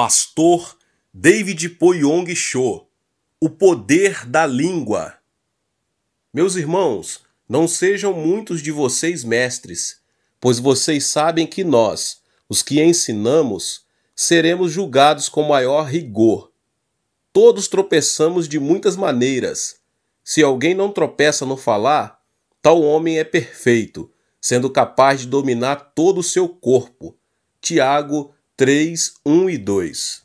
Pastor David Poyong Cho, O Poder da Língua. Meus irmãos, não sejam muitos de vocês mestres, pois vocês sabem que nós, os que ensinamos, seremos julgados com maior rigor. Todos tropeçamos de muitas maneiras. Se alguém não tropeça no falar, tal homem é perfeito, sendo capaz de dominar todo o seu corpo. Tiago 3, 1 e 2.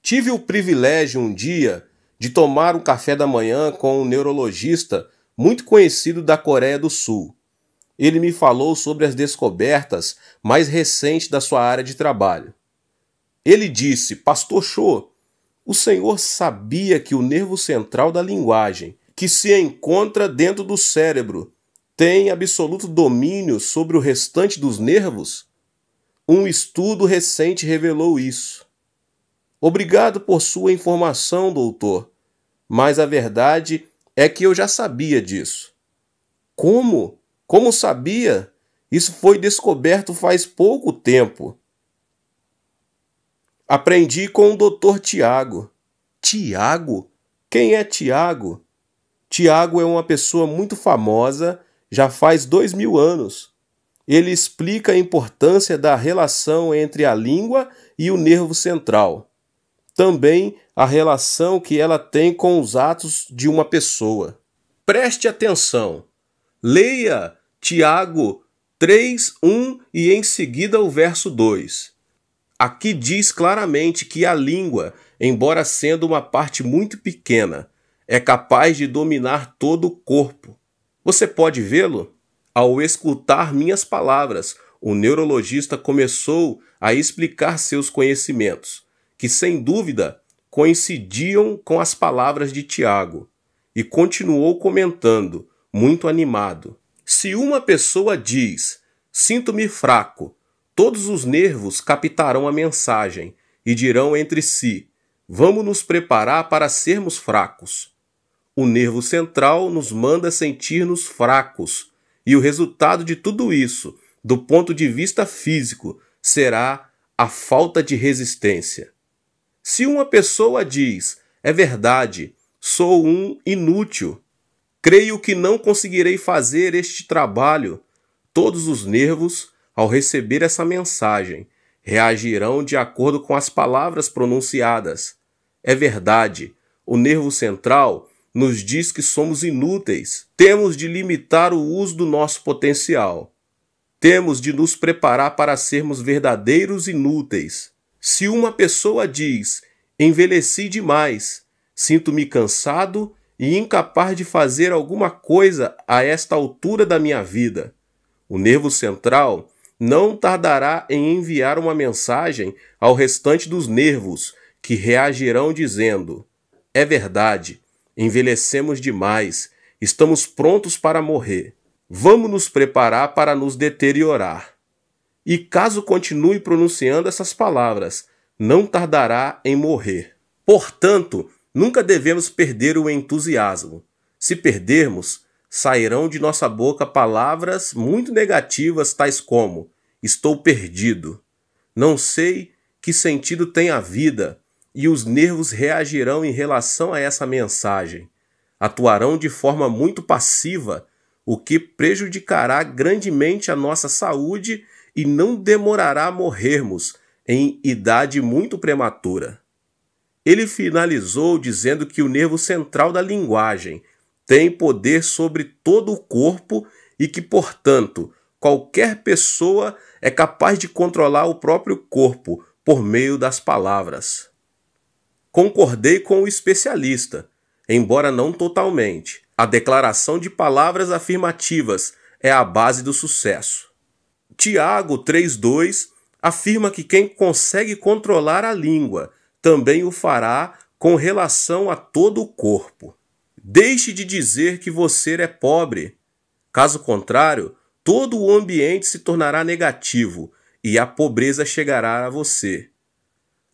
Tive o privilégio um dia de tomar um café da manhã com um neurologista muito conhecido da Coreia do Sul. Ele me falou sobre as descobertas mais recentes da sua área de trabalho. Ele disse: Pastor Cho, o senhor sabia que o nervo central da linguagem, que se encontra dentro do cérebro, tem absoluto domínio sobre o restante dos nervos? Um estudo recente revelou isso. Obrigado por sua informação, doutor, mas a verdade é que eu já sabia disso. Como? Como sabia? Isso foi descoberto faz pouco tempo. Aprendi com o doutor Tiago. Tiago? Quem é Tiago? Tiago é uma pessoa muito famosa já faz dois mil anos ele explica a importância da relação entre a língua e o nervo central, também a relação que ela tem com os atos de uma pessoa. Preste atenção. Leia Tiago 3, 1 e em seguida o verso 2. Aqui diz claramente que a língua, embora sendo uma parte muito pequena, é capaz de dominar todo o corpo. Você pode vê-lo? Ao escutar minhas palavras, o neurologista começou a explicar seus conhecimentos, que sem dúvida coincidiam com as palavras de Tiago, e continuou comentando, muito animado: Se uma pessoa diz, Sinto-me fraco, todos os nervos captarão a mensagem e dirão entre si: Vamos nos preparar para sermos fracos. O nervo central nos manda sentir-nos fracos e o resultado de tudo isso, do ponto de vista físico, será a falta de resistência. Se uma pessoa diz, é verdade, sou um inútil, creio que não conseguirei fazer este trabalho, todos os nervos, ao receber essa mensagem, reagirão de acordo com as palavras pronunciadas. É verdade, o nervo central nos diz que somos inúteis. Temos de limitar o uso do nosso potencial. Temos de nos preparar para sermos verdadeiros inúteis. Se uma pessoa diz: envelheci demais, sinto-me cansado e incapaz de fazer alguma coisa a esta altura da minha vida, o nervo central não tardará em enviar uma mensagem ao restante dos nervos, que reagirão dizendo: É verdade, Envelhecemos demais, estamos prontos para morrer. Vamos nos preparar para nos deteriorar. E caso continue pronunciando essas palavras, não tardará em morrer. Portanto, nunca devemos perder o entusiasmo. Se perdermos, sairão de nossa boca palavras muito negativas, tais como: Estou perdido. Não sei que sentido tem a vida e os nervos reagirão em relação a essa mensagem. Atuarão de forma muito passiva, o que prejudicará grandemente a nossa saúde e não demorará a morrermos em idade muito prematura. Ele finalizou dizendo que o nervo central da linguagem tem poder sobre todo o corpo e que, portanto, qualquer pessoa é capaz de controlar o próprio corpo por meio das palavras concordei com o especialista, embora não totalmente. A declaração de palavras afirmativas é a base do sucesso. Tiago 3,2 afirma que quem consegue controlar a língua também o fará com relação a todo o corpo. Deixe de dizer que você é pobre. Caso contrário, todo o ambiente se tornará negativo e a pobreza chegará a você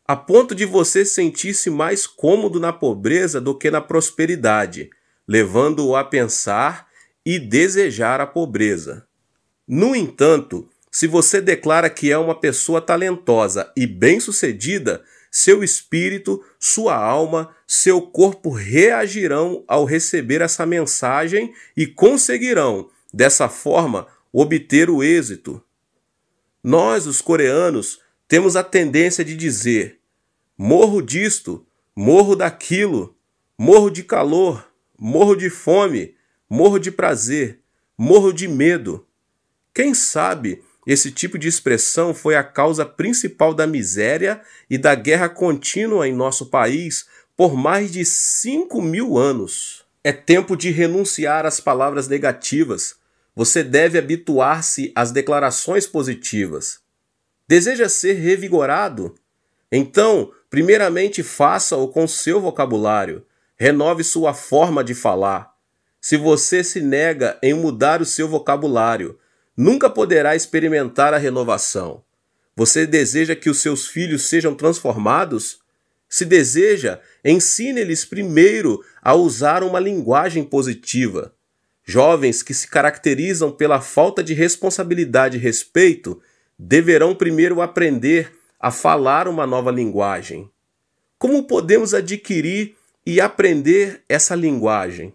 a ponto de você sentir-se mais cômodo na pobreza do que na prosperidade, levando-o a pensar e desejar a pobreza. No entanto, se você declara que é uma pessoa talentosa e bem-sucedida, seu espírito, sua alma, seu corpo reagirão ao receber essa mensagem e conseguirão, dessa forma, obter o êxito. Nós, os coreanos, temos a tendência de dizer: morro disto, morro daquilo, morro de calor, morro de fome, morro de prazer, morro de medo. Quem sabe esse tipo de expressão foi a causa principal da miséria e da guerra contínua em nosso país por mais de 5 mil anos. É tempo de renunciar às palavras negativas. Você deve habituar-se às declarações positivas. Deseja ser revigorado? Então, primeiramente faça-o com seu vocabulário, renove sua forma de falar. Se você se nega em mudar o seu vocabulário, nunca poderá experimentar a renovação. Você deseja que os seus filhos sejam transformados? Se deseja, ensine-lhes primeiro a usar uma linguagem positiva. Jovens que se caracterizam pela falta de responsabilidade e respeito deverão primeiro aprender a falar uma nova linguagem. Como podemos adquirir e aprender essa linguagem?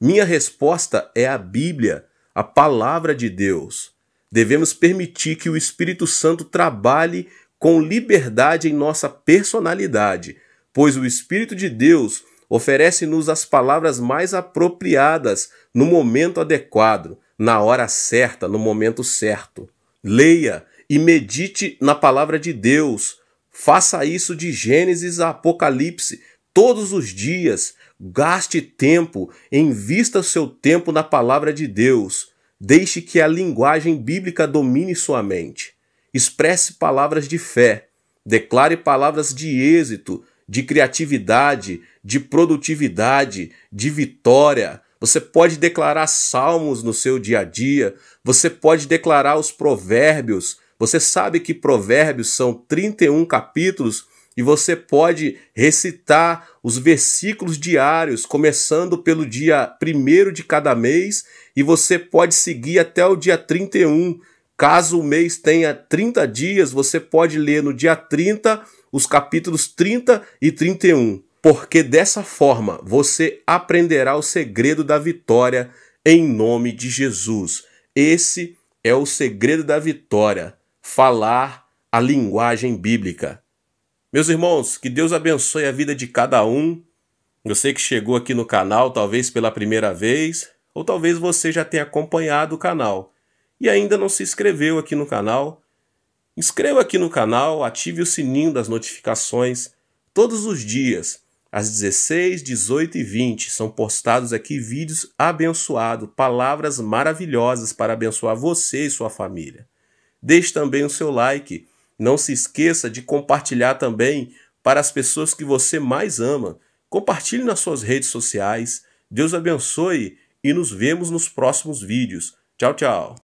Minha resposta é a Bíblia, a palavra de Deus. Devemos permitir que o Espírito Santo trabalhe com liberdade em nossa personalidade, pois o Espírito de Deus oferece-nos as palavras mais apropriadas no momento adequado, na hora certa, no momento certo. Leia, e medite na palavra de Deus. Faça isso de Gênesis a Apocalipse todos os dias. Gaste tempo, invista seu tempo na palavra de Deus. Deixe que a linguagem bíblica domine sua mente. Expresse palavras de fé. Declare palavras de êxito, de criatividade, de produtividade, de vitória. Você pode declarar salmos no seu dia a dia, você pode declarar os provérbios, você sabe que Provérbios são 31 capítulos e você pode recitar os versículos diários, começando pelo dia 1 de cada mês, e você pode seguir até o dia 31. Caso o mês tenha 30 dias, você pode ler no dia 30 os capítulos 30 e 31, porque dessa forma você aprenderá o segredo da vitória em nome de Jesus. Esse é o segredo da vitória falar a linguagem bíblica. Meus irmãos, que Deus abençoe a vida de cada um. Você que chegou aqui no canal, talvez pela primeira vez, ou talvez você já tenha acompanhado o canal e ainda não se inscreveu aqui no canal. Inscreva aqui no canal, ative o sininho das notificações. Todos os dias, às 16, 18 e 20, são postados aqui vídeos abençoados, palavras maravilhosas para abençoar você e sua família. Deixe também o seu like. Não se esqueça de compartilhar também para as pessoas que você mais ama. Compartilhe nas suas redes sociais. Deus abençoe e nos vemos nos próximos vídeos. Tchau, tchau.